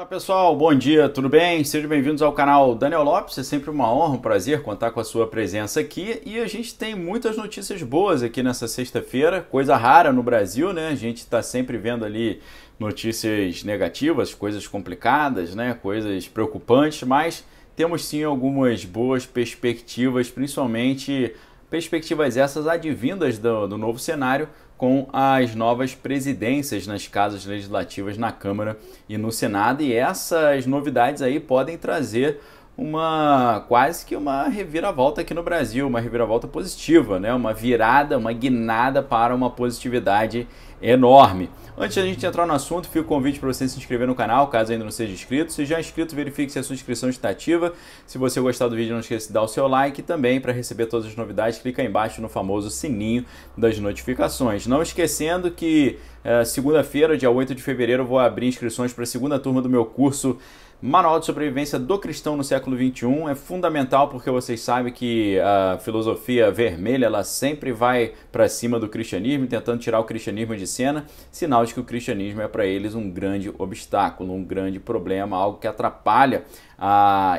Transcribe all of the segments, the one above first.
Olá pessoal, bom dia, tudo bem? Sejam bem-vindos ao canal Daniel Lopes. É sempre uma honra, um prazer contar com a sua presença aqui. E a gente tem muitas notícias boas aqui nessa sexta-feira, coisa rara no Brasil, né? A gente está sempre vendo ali notícias negativas, coisas complicadas, né? Coisas preocupantes, mas temos sim algumas boas perspectivas, principalmente perspectivas essas advindas do, do novo cenário com as novas presidências nas casas legislativas na Câmara e no Senado. E essas novidades aí podem trazer uma quase que uma reviravolta aqui no Brasil, uma reviravolta positiva, né? Uma virada, uma guinada para uma positividade enorme. Antes da gente entrar no assunto, fica o convite para você se inscrever no canal, caso ainda não seja inscrito. Se já é inscrito, verifique se a sua inscrição está ativa. Se você gostar do vídeo, não esqueça de dar o seu like também para receber todas as novidades. Clica aí embaixo no famoso sininho das notificações. Não esquecendo que é, segunda-feira, dia 8 de fevereiro, vou abrir inscrições para a segunda turma do meu curso Manual de Sobrevivência do Cristão no século XXI. É fundamental porque vocês sabem que a filosofia vermelha ela sempre vai para cima do cristianismo, tentando tirar o cristianismo de cena, sinal de que o cristianismo é para eles um grande obstáculo, um grande problema, algo que atrapalha a,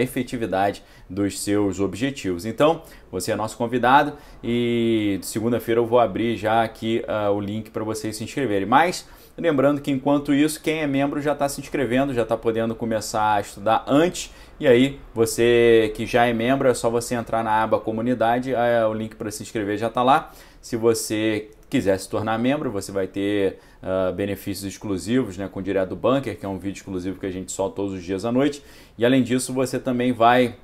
efetividade dos seus objetivos. Então, você é nosso convidado e segunda-feira eu vou abrir já aqui uh, o link para vocês se inscreverem. Mas Lembrando que enquanto isso, quem é membro já está se inscrevendo, já está podendo começar a estudar antes. E aí, você que já é membro, é só você entrar na aba comunidade, é, o link para se inscrever já está lá. Se você quiser se tornar membro, você vai ter uh, benefícios exclusivos, né, com o Direto Bunker, que é um vídeo exclusivo que a gente solta todos os dias à noite. E além disso, você também vai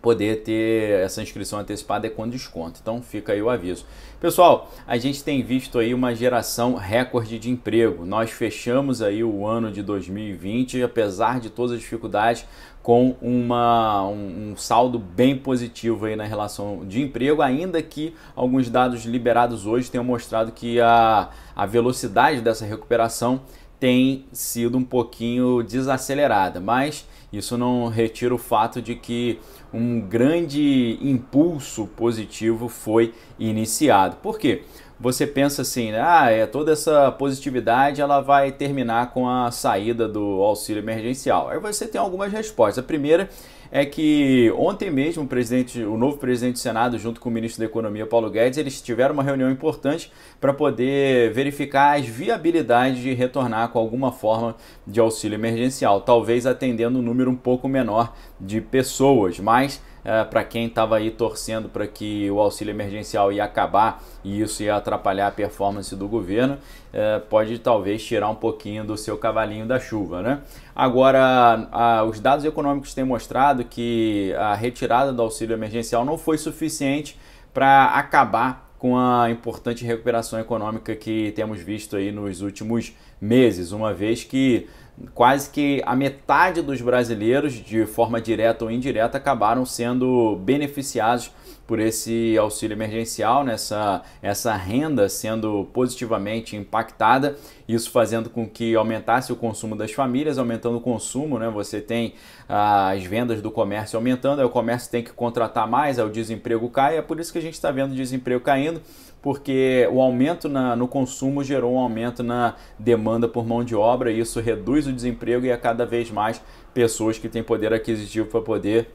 poder ter essa inscrição antecipada é com desconto. Então fica aí o aviso. Pessoal, a gente tem visto aí uma geração recorde de emprego. Nós fechamos aí o ano de 2020, apesar de todas as dificuldades, com uma, um, um, saldo bem positivo aí na relação de emprego, ainda que alguns dados liberados hoje tenham mostrado que a, a velocidade dessa recuperação tem sido um pouquinho desacelerada, mas isso não retira o fato de que um grande impulso positivo foi iniciado. Por quê? Você pensa assim, né? ah, é, toda essa positividade ela vai terminar com a saída do auxílio emergencial. Aí você tem algumas respostas. A primeira é que ontem mesmo o, presidente, o novo presidente do Senado, junto com o ministro da Economia, Paulo Guedes, eles tiveram uma reunião importante para poder verificar as viabilidades de retornar com alguma forma de auxílio emergencial, talvez atendendo um número um pouco menor de pessoas, mas é, para quem estava aí torcendo para que o auxílio emergencial ia acabar e isso ia atrapalhar a performance do governo, é, pode talvez tirar um pouquinho do seu cavalinho da chuva. Né? Agora, a, os dados econômicos têm mostrado que a retirada do auxílio emergencial não foi suficiente para acabar com a importante recuperação econômica que temos visto aí nos últimos meses, uma vez que quase que a metade dos brasileiros, de forma direta ou indireta, acabaram sendo beneficiados por esse auxílio emergencial, nessa essa renda sendo positivamente impactada isso fazendo com que aumentasse o consumo das famílias, aumentando o consumo, né? Você tem ah, as vendas do comércio aumentando, aí o comércio tem que contratar mais, aí o desemprego cai, é por isso que a gente está vendo o desemprego caindo, porque o aumento na, no consumo gerou um aumento na demanda por mão de obra, e isso reduz o desemprego e é cada vez mais pessoas que têm poder aquisitivo para poder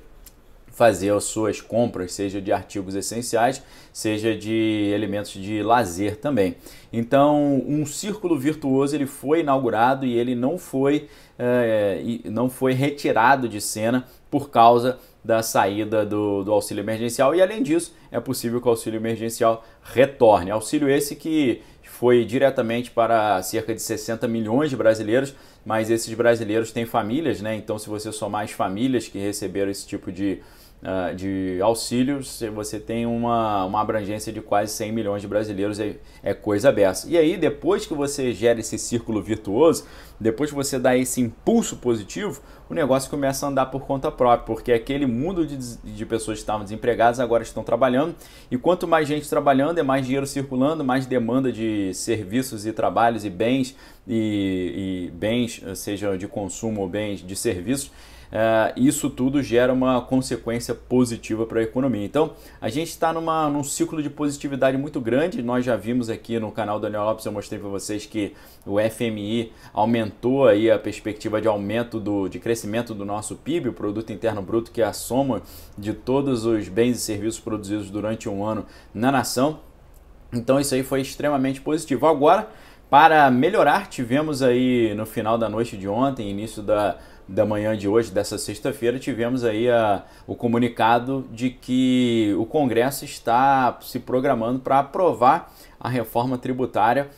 fazer as suas compras, seja de artigos essenciais, seja de elementos de lazer também. Então, um círculo virtuoso ele foi inaugurado e ele não foi, é, não foi retirado de cena por causa da saída do, do, auxílio emergencial e, além disso, é possível que o auxílio emergencial retorne. Auxílio esse que foi diretamente para cerca de 60 milhões de brasileiros, mas esses brasileiros têm famílias, né? Então, se você somar as famílias que receberam esse tipo de, uh, de auxílios, você tem uma, uma abrangência de quase 100 milhões de brasileiros, é, é coisa aberta. E aí, depois que você gera esse círculo virtuoso, depois que você dá esse impulso positivo, o negócio começa a andar por conta própria, porque aquele mundo de, de pessoas que estavam desempregadas agora estão trabalhando, e quanto mais gente trabalhando, é mais dinheiro circulando, mais demanda de serviços e trabalhos e bens, e, e bens, seja de consumo ou bens de serviços, ah, isso tudo gera uma consequência positiva para a economia. Então, a gente está num ciclo de positividade muito grande. Nós já vimos aqui no canal Daniel Lopes, eu mostrei para vocês que o FMI aumentou aí a perspectiva de aumento do, de crescimento do nosso PIB, o Produto Interno Bruto, que é a soma de todos os bens e serviços produzidos durante um ano na nação. Então isso aí foi extremamente positivo. Agora para melhorar, tivemos aí no final da noite de ontem, início da, da manhã de hoje, dessa sexta-feira, tivemos aí a, o comunicado de que o Congresso está se programando para aprovar a reforma tributária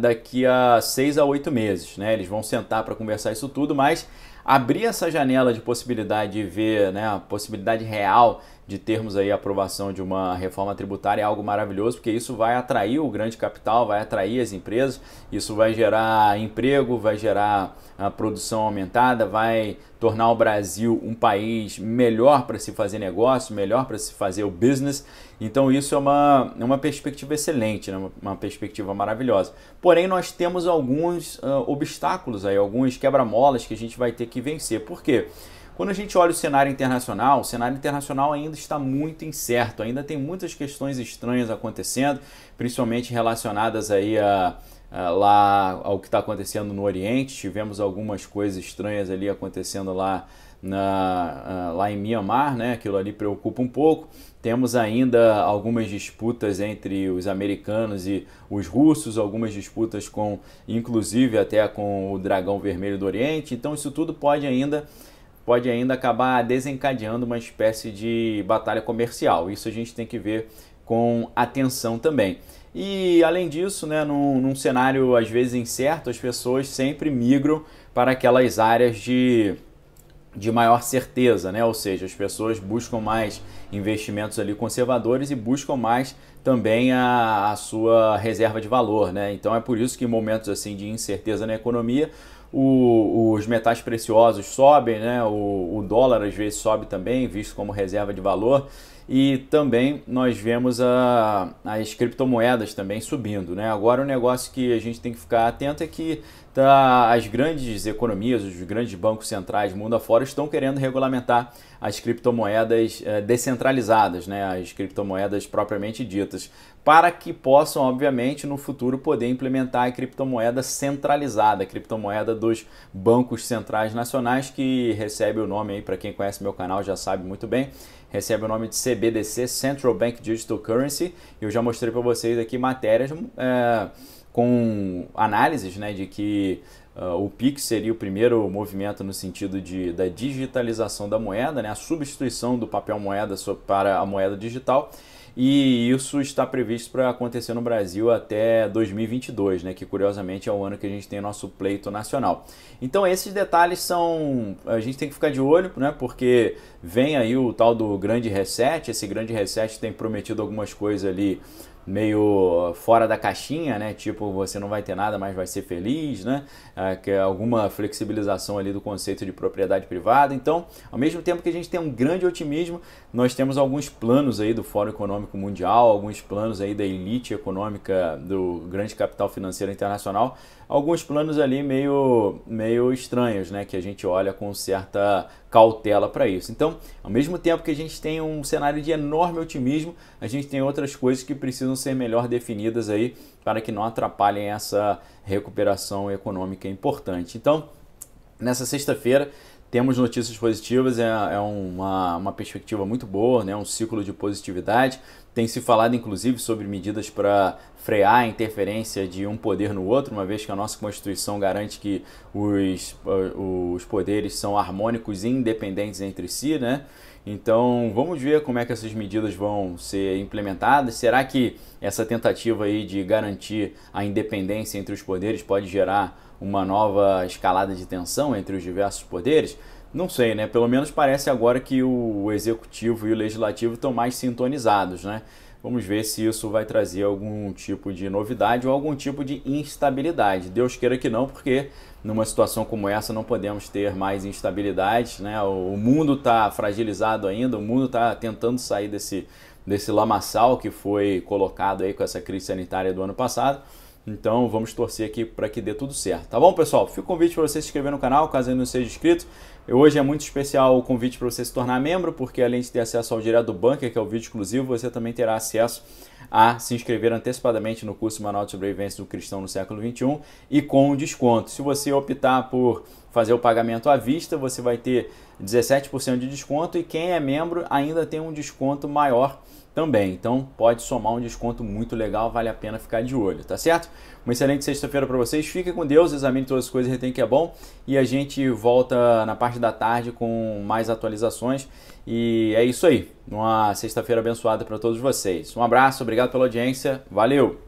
daqui a seis a oito meses. Né? Eles vão sentar para conversar isso tudo, mas abrir essa janela de possibilidade de ver né, a possibilidade real de termos aí a aprovação de uma reforma tributária é algo maravilhoso, porque isso vai atrair o grande capital, vai atrair as empresas, isso vai gerar emprego, vai gerar a ah, produção aumentada, vai tornar o Brasil um país melhor para se fazer negócio, melhor para se fazer o business. Então isso é uma, é uma perspectiva excelente, né? uma, perspectiva maravilhosa. Porém, nós temos alguns uh, obstáculos aí, alguns quebra-molas que a gente vai ter que vencer. Por quê? Porque quando a gente olha o cenário internacional, o cenário internacional ainda está muito incerto, ainda tem muitas questões estranhas acontecendo, principalmente relacionadas aí a, a lá ao que está acontecendo no Oriente. Tivemos algumas coisas estranhas ali acontecendo lá na, lá em Myanmar, né? Aquilo ali preocupa um pouco. Temos ainda algumas disputas entre os americanos e os russos, algumas disputas com, inclusive até com o dragão vermelho do Oriente. Então isso tudo pode ainda pode ainda acabar desencadeando uma espécie de batalha comercial. Isso a gente tem que ver com atenção também. E além disso, né, num, num cenário às vezes incerto, as pessoas sempre migram para aquelas áreas de de maior certeza, né? Ou seja, as pessoas buscam mais investimentos ali conservadores e buscam mais também a, a, sua reserva de valor, né? Então é por isso que em momentos assim de incerteza na economia o, os metais preciosos sobem, né? O, o, dólar às vezes sobe também, visto como reserva de valor. E também nós vemos a, as criptomoedas também subindo. Né? Agora o um negócio que a gente tem que ficar atento é que tá, as grandes economias, os grandes bancos centrais mundo afora estão querendo regulamentar as criptomoedas eh, descentralizadas, né, as criptomoedas propriamente ditas, para que possam, obviamente, no futuro poder implementar a criptomoeda centralizada, a criptomoeda dos bancos centrais nacionais, que recebe o nome aí, para quem conhece meu canal já sabe muito bem, recebe o nome de CBDC, Central Bank Digital Currency. Eu já mostrei para vocês aqui matérias. É, com análises né, de que uh, o PIX seria o primeiro movimento no sentido de, da digitalização da moeda, né, a substituição do papel moeda para a moeda digital. E isso está previsto para acontecer no Brasil até 2022, né? que curiosamente é o ano que a gente tem nosso pleito nacional. Então esses detalhes são. a gente tem que ficar de olho, né? porque vem aí o tal do grande reset. Esse grande reset tem prometido algumas coisas ali meio fora da caixinha, né? Tipo, você não vai ter nada, mas vai ser feliz, né? É, que é alguma flexibilização ali do conceito de propriedade privada. Então, ao mesmo tempo que a gente tem um grande otimismo, nós temos alguns planos aí do Fórum Econômico Mundial, alguns planos aí da elite econômica do grande capital financeiro internacional alguns planos ali meio, meio estranhos, né? Que a gente olha com certa cautela para isso. Então, ao mesmo tempo que a gente tem um cenário de enorme otimismo, a gente tem outras coisas que precisam ser melhor definidas aí para que não atrapalhem essa recuperação econômica importante. Então, nessa sexta-feira temos notícias positivas, é, é uma, uma perspectiva muito boa, né? um ciclo de positividade. Tem se falado inclusive sobre medidas para frear a interferência de um poder no outro, uma vez que a nossa Constituição garante que os, os poderes são harmônicos e independentes entre si, né? Então vamos ver como é que essas medidas vão ser implementadas. Será que essa tentativa aí de garantir a independência entre os poderes pode gerar uma nova escalada de tensão entre os diversos poderes? Não sei, né? Pelo menos parece agora que o executivo e o legislativo estão mais sintonizados, né? Vamos ver se isso vai trazer algum tipo de novidade ou algum tipo de instabilidade. Deus queira que não, porque numa situação como essa não podemos ter mais instabilidade. Né? O mundo está fragilizado ainda, o mundo está tentando sair desse, desse lamaçal que foi colocado aí com essa crise sanitária do ano passado. Então vamos torcer aqui para que dê tudo certo. Tá bom, pessoal? Fico o convite para você se inscrever no canal, caso ainda não seja inscrito. Hoje é muito especial o convite para você se tornar membro, porque além de ter acesso ao Direto do Bunker, que é o vídeo exclusivo, você também terá acesso a se inscrever antecipadamente no curso Manual de Sobrevivência do Cristão no século XXI e com desconto. Se você optar por fazer o pagamento à vista, você vai ter 17% de desconto e quem é membro ainda tem um desconto maior também. Então pode somar um desconto muito legal, vale a pena ficar de olho, tá certo? Uma excelente sexta-feira para vocês. Fique com Deus, examine todas as coisas, retém que é bom e a gente volta na parte da tarde com mais atualizações. E é isso aí. Uma sexta-feira abençoada para todos vocês. Um abraço, obrigado pela audiência. Valeu.